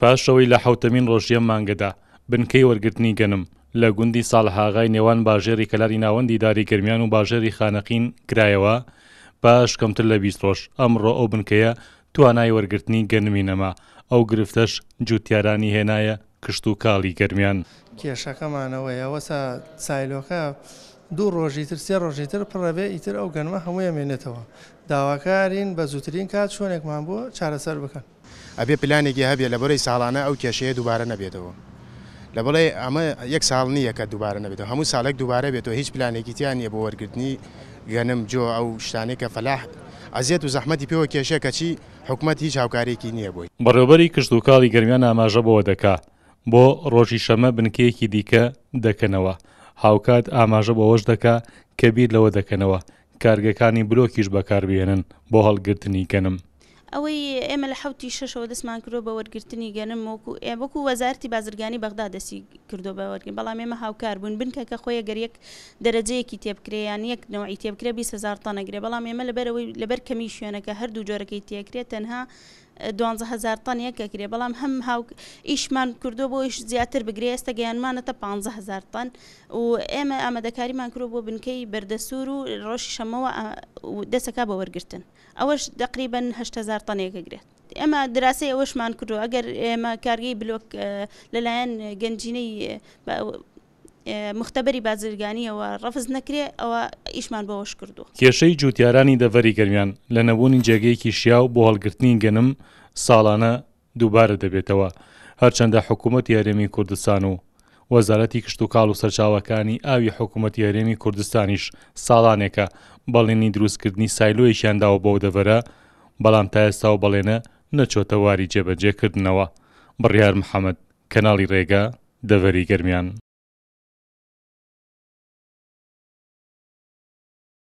پاشەوەی لە حوتەمین ڕۆژیە مانگەدا بنکەی وەرگرتنی گەنم لە گوندی ساڵهاغای نێوان باژێری کەلاری ناوەندی داری گرمیان و باژێری خانەقین کرایەوە پاش کەمتر لە بیست ڕۆژ ئەمڕۆ ئەو بنکەیە توانای وەرگرتنی گەنمی نەما ئەو گرفتەش جوتیارانی هێنایە کشت و کاڵی گەرمیان کێشەکەمانەوەی ئەوەسا سایلۆکە دوو ڕۆژی تر سێ ڕۆژی تر پڕەبێ ئیتر ئەو گەنمە هەمووی مێنێتەوە داواکارین بە زووترین کات چۆنێکمان بۆ چارەسەر بکەن ئەبێ پلانێکی هەبێ لە بەرەی ساڵانە ئەو کێشەیە دووبارە نەبێتەوە لە بڵێ ئەمە یەک ساڵ نیەکە دووبارە نەبێتەوە هەموو ساڵێک دووبارە بێتەوە هیچ پلانێکی تیان نیە بۆ وەرگرتنی گەنم جۆ ئەو شتانێکە فەلاح ئەزیێت و زەحمەتی پێوە کێشەیە کەچی حکوومەت هیچ هاوکارێکی نییە بووی بەڕێوبەری کشتتوکڵی گەرمیان ئاماژە بۆەوە دەکات بۆ ڕۆژی شەمە بنکەیەکی دیکە دەکەنەوە هاوکات ئاماژە بەەوەش دەکا کە بیر لەوە دەکەنەوە کارگەکانی بلۆکیش بەکاربیێنن بۆ هەڵگرتنی کەنم. ئەوەی ئێمە لە حوتی شەشەوە دەستمان کردۆ بە وەرگرتنی گەنم وەکو ئێبکو وەزارتی بازرگانی بەغدا دەسی کردو بە وەرگن بەڵام ئێمە هاوکار بوون بنکە کە خۆیە گەریەک دەرەجەیەکی تێبکریان یەک نەوەی تێبکرێ بی سەزار تەنەگرێ بەڵام ئێمە لەبەرەوەی لەبەر کەمی شوێنەکە هەردوو جۆرەکەی تێکرێت تەنها هزار تن یەکەکرێ بەڵام هەم هاو ئیشمان کردو بۆ ئیش زیاتر بگرێ ئێستا گەیانمانەتە 15 هزار تن و ئێمە ئامادەکاریمان کرد بۆ بنکەی بەردەسوور و ڕۆژی شەمەوە دەسەکە بە وەرگتن ئەوەش دەقریبەن هزار تنێکەگرێت ئێمە دراسی ئەوەشمان کردو ئەگەر ئێمە کارگەی بلۆک لەلایەن گەنجینەی مختبەری بازرگانیەوە ڕفز نەکرێ ئەوە ئیشمان بەەوەش کردو کێشەی جووتیارانی دەڤری گەرمیان لە نەبوونی جێگەیەکی شیاو بۆ هەڵگرتنی گەنم ساڵانە دووبارە دەبێتەوە هەرچەندە حکوومەت یارێمی کوردستان و وەزارەتی کشت و کاڵ و سەرچاوەکانی ئاوی حکوومەت یارێمی کوردستانیش ساڵانێکە بەڵێنی دروستکردنی سایلۆیشیانداوە بۆ دەڤرە بەڵام تا ئێستا و بەڵێنە نەچۆتە واری جێبەجێکردنەوە بڕیار محەممەد کەناڵی ڕێگا دەڤری گەرمیان